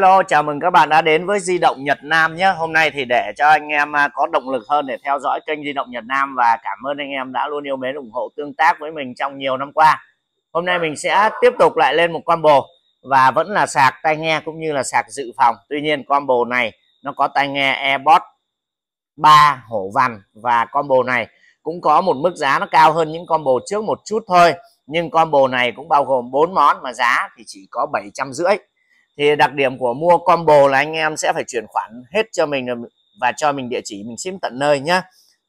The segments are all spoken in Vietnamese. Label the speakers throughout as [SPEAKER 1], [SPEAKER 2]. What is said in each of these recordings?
[SPEAKER 1] Hello, chào mừng các bạn đã đến với Di động Nhật Nam nhé. Hôm nay thì để cho anh em à, có động lực hơn để theo dõi kênh Di động Nhật Nam và cảm ơn anh em đã luôn yêu mến ủng hộ tương tác với mình trong nhiều năm qua. Hôm nay mình sẽ tiếp tục lại lên một combo và vẫn là sạc tai nghe cũng như là sạc dự phòng. Tuy nhiên combo này nó có tai nghe AirPods 3 hổ vằn và combo này cũng có một mức giá nó cao hơn những combo trước một chút thôi. Nhưng combo này cũng bao gồm 4 món mà giá thì chỉ có 750 rưỡi thì đặc điểm của mua combo là anh em sẽ phải chuyển khoản hết cho mình và cho mình địa chỉ mình ship tận nơi nhá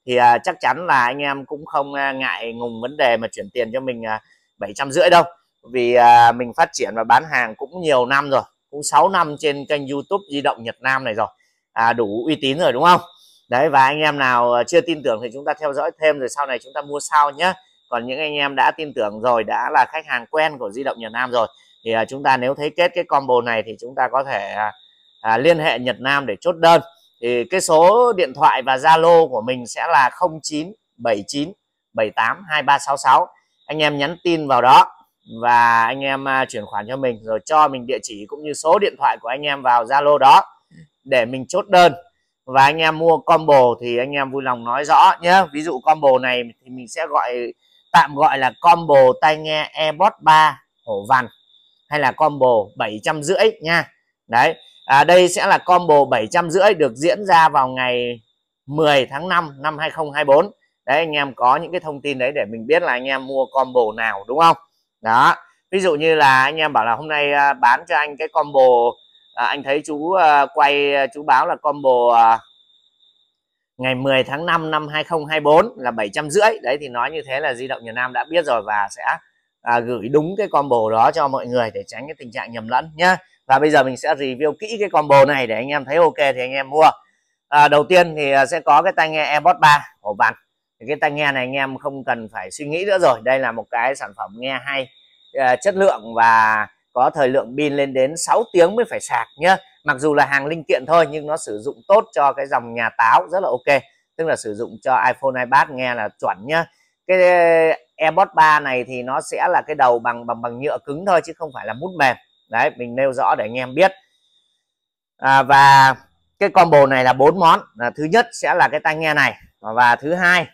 [SPEAKER 1] thì à, chắc chắn là anh em cũng không à, ngại ngùng vấn đề mà chuyển tiền cho mình à, bảy trăm rưỡi đâu vì à, mình phát triển và bán hàng cũng nhiều năm rồi cũng 6 năm trên kênh YouTube di động Nhật Nam này rồi à, đủ uy tín rồi đúng không đấy và anh em nào à, chưa tin tưởng thì chúng ta theo dõi thêm rồi sau này chúng ta mua sau nhé còn những anh em đã tin tưởng rồi đã là khách hàng quen của di động Nhật Nam rồi thì à, chúng ta nếu thấy kết cái combo này thì chúng ta có thể à, à, liên hệ Nhật Nam để chốt đơn thì cái số điện thoại và Zalo của mình sẽ là 0979 78 2366 anh em nhắn tin vào đó và anh em à, chuyển khoản cho mình rồi cho mình địa chỉ cũng như số điện thoại của anh em vào Zalo đó để mình chốt đơn và anh em mua combo thì anh em vui lòng nói rõ nhé ví dụ combo này thì mình sẽ gọi tạm gọi là combo tai nghe Airpods 3 hổ vằn hay là combo 750 nha đấy à, đây sẽ là combo 750 được diễn ra vào ngày 10 tháng 5 năm 2024 đấy anh em có những cái thông tin đấy để mình biết là anh em mua combo nào đúng không đó ví dụ như là anh em bảo là hôm nay à, bán cho anh cái combo à, anh thấy chú à, quay à, chú báo là combo à, ngày 10 tháng 5 năm 2024 là 750 đấy thì nói như thế là di động Việt Nam đã biết rồi và sẽ à, gửi đúng cái combo đó cho mọi người để tránh cái tình trạng nhầm lẫn nhá và bây giờ mình sẽ review kỹ cái combo này để anh em thấy ok thì anh em mua à, đầu tiên thì à, sẽ có cái tai nghe AirPods 3 cổ vặn cái tai nghe này anh em không cần phải suy nghĩ nữa rồi đây là một cái sản phẩm nghe hay à, chất lượng và có thời lượng pin lên đến 6 tiếng mới phải sạc nhá mặc dù là hàng linh kiện thôi nhưng nó sử dụng tốt cho cái dòng nhà táo rất là ok tức là sử dụng cho iPhone iPad nghe là chuẩn nhá cái Airbot 3 này thì nó sẽ là cái đầu bằng bằng bằng nhựa cứng thôi chứ không phải là mút mềm đấy mình nêu rõ để anh em biết à, và cái combo này là bốn món là thứ nhất sẽ là cái tai nghe này và thứ hai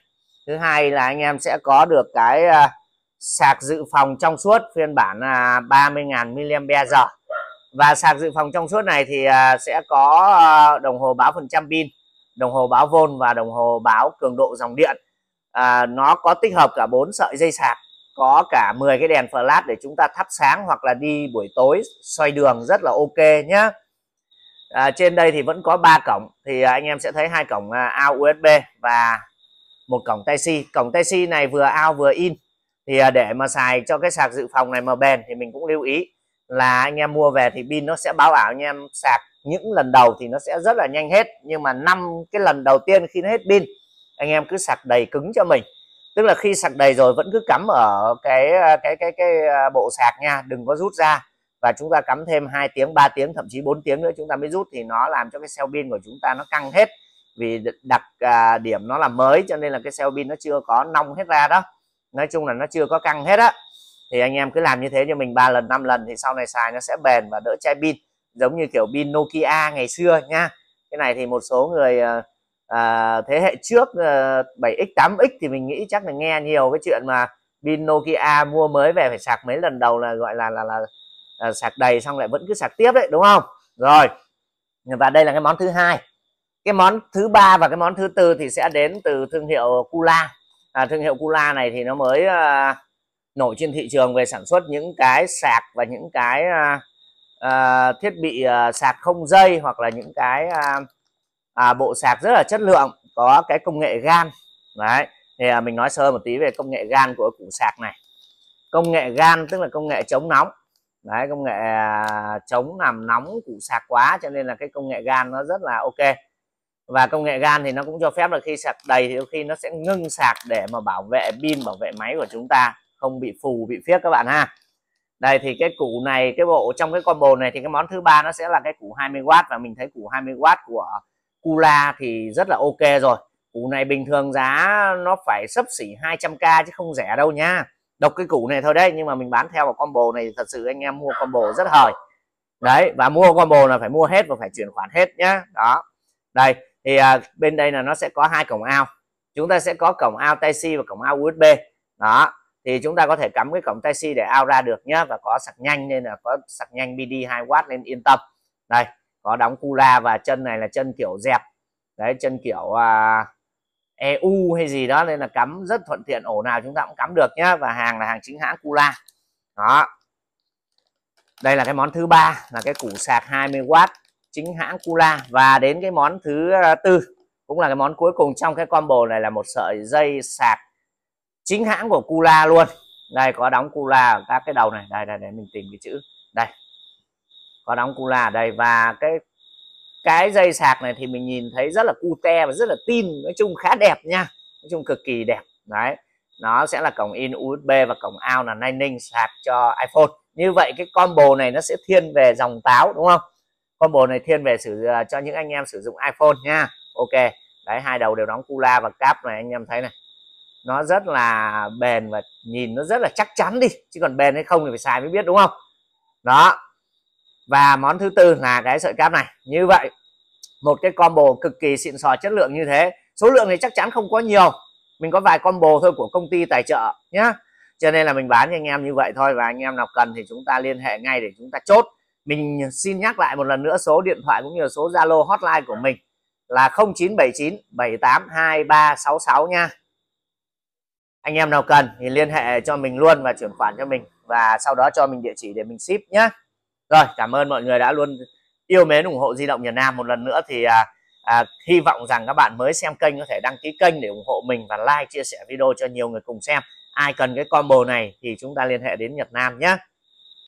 [SPEAKER 1] thứ hai là anh em sẽ có được cái uh, sạc dự phòng trong suốt phiên bản là 30.000 mAh và sạc dự phòng trong suốt này thì uh, sẽ có uh, đồng hồ báo phần trăm pin đồng hồ báo vôn và đồng hồ báo cường độ dòng điện à, nó có tích hợp cả bốn sợi dây sạc có cả 10 cái đèn flash để chúng ta thắp sáng hoặc là đi buổi tối xoay đường rất là ok nhé à, trên đây thì vẫn có ba cổng thì anh em sẽ thấy hai cổng à, ao USB và một cổng Type C cổng Type C này vừa ao vừa in thì à, để mà xài cho cái sạc dự phòng này mà bền thì mình cũng lưu ý là anh em mua về thì pin nó sẽ báo ảo anh em sạc những lần đầu thì nó sẽ rất là nhanh hết nhưng mà năm cái lần đầu tiên khi nó hết pin anh em cứ sạc đầy cứng cho mình tức là khi sạc đầy rồi vẫn cứ cắm ở cái cái cái cái à, bộ sạc nha đừng có rút ra và chúng ta cắm thêm 2 tiếng 3 tiếng thậm chí 4 tiếng nữa chúng ta mới rút thì nó làm cho cái cell pin của chúng ta nó căng hết vì đặc à, điểm nó là mới cho nên là cái cell pin nó chưa có nong hết ra đó nói chung là nó chưa có căng hết á thì anh em cứ làm như thế cho mình ba lần năm lần thì sau này xài nó sẽ bền và đỡ chai pin giống như kiểu pin Nokia ngày xưa nha cái này thì một số người uh, à, thế hệ trước uh, 7x 8x thì mình nghĩ chắc là nghe nhiều cái chuyện mà pin Nokia mua mới về phải sạc mấy lần đầu là gọi là là là, là ờ, sạc đầy xong lại vẫn cứ sạc tiếp đấy đúng không rồi và đây là cái món thứ hai cái món thứ ba và cái món thứ tư thì sẽ đến từ thương hiệu Kula à, thương hiệu Kula này thì nó mới à, nổi trên thị trường về sản xuất những cái sạc và những cái à, à, thiết bị à, sạc không dây hoặc là những cái à, à, bộ sạc rất là chất lượng có cái công nghệ gan đấy thì à, mình nói sơ một tí về công nghệ gan của củ sạc này công nghệ gan tức là công nghệ chống nóng đấy công nghệ à, chống làm nóng củ sạc quá cho nên là cái công nghệ gan nó rất là ok và công nghệ gan thì nó cũng cho phép là khi sạc đầy thì đôi khi nó sẽ ngưng sạc để mà bảo vệ pin bảo vệ máy của chúng ta không bị phù bị phiếc các bạn ha đây thì cái củ này cái bộ trong cái combo này thì cái món thứ ba nó sẽ là cái củ 20W và mình thấy củ 20W của Kula thì rất là ok rồi củ này bình thường giá nó phải sấp xỉ 200k chứ không rẻ đâu nha độc cái củ này thôi đấy nhưng mà mình bán theo vào combo này thật sự anh em mua combo rất hời đấy và mua combo là phải mua hết và phải chuyển khoản hết nhá đó đây thì à, bên đây là nó sẽ có hai cổng ao chúng ta sẽ có cổng ao Type C và cổng ao USB đó thì chúng ta có thể cắm cái cổng Type C để ao ra được nhá và có sạc nhanh nên là có sạc nhanh BD 2W nên yên tâm đây có đóng cu và chân này là chân kiểu dẹp đấy chân kiểu à, EU hay gì đó nên là cắm rất thuận tiện ổ nào chúng ta cũng cắm được nhá và hàng là hàng chính hãng Kula đó đây là cái món thứ ba là cái củ sạc 20W chính hãng Kula và đến cái món thứ à, tư cũng là cái món cuối cùng trong cái combo này là một sợi dây sạc chính hãng của Kula luôn đây có đóng Kula ở các cái đầu này đây đây để mình tìm cái chữ đây có đóng cu là đây và cái cái dây sạc này thì mình nhìn thấy rất là cute và rất là tin nói chung khá đẹp nha nói chung cực kỳ đẹp đấy nó sẽ là cổng in USB và cổng out là Lightning sạc cho iPhone như vậy cái combo này nó sẽ thiên về dòng táo đúng không combo này thiên về sử à, cho những anh em sử dụng iPhone nha ok đấy hai đầu đều đóng la và cáp này anh em thấy này nó rất là bền và nhìn nó rất là chắc chắn đi chứ còn bền hay không thì phải xài mới biết đúng không đó và món thứ tư là cái sợi cáp này như vậy một cái combo cực kỳ xịn sò chất lượng như thế số lượng thì chắc chắn không có nhiều mình có vài combo thôi của công ty tài trợ nhá cho nên là mình bán cho anh em như vậy thôi và anh em nào cần thì chúng ta liên hệ ngay để chúng ta chốt mình xin nhắc lại một lần nữa số điện thoại cũng như số Zalo hotline của mình là 0979 782366 nha anh em nào cần thì liên hệ cho mình luôn và chuyển khoản cho mình và sau đó cho mình địa chỉ để mình ship nhé rồi cảm ơn mọi người đã luôn yêu mến ủng hộ di động Việt Nam một lần nữa thì à, à, hy vọng rằng các bạn mới xem kênh có thể đăng ký kênh để ủng hộ mình và like chia sẻ video cho nhiều người cùng xem ai cần cái combo này thì chúng ta liên hệ đến Nhật Nam nhé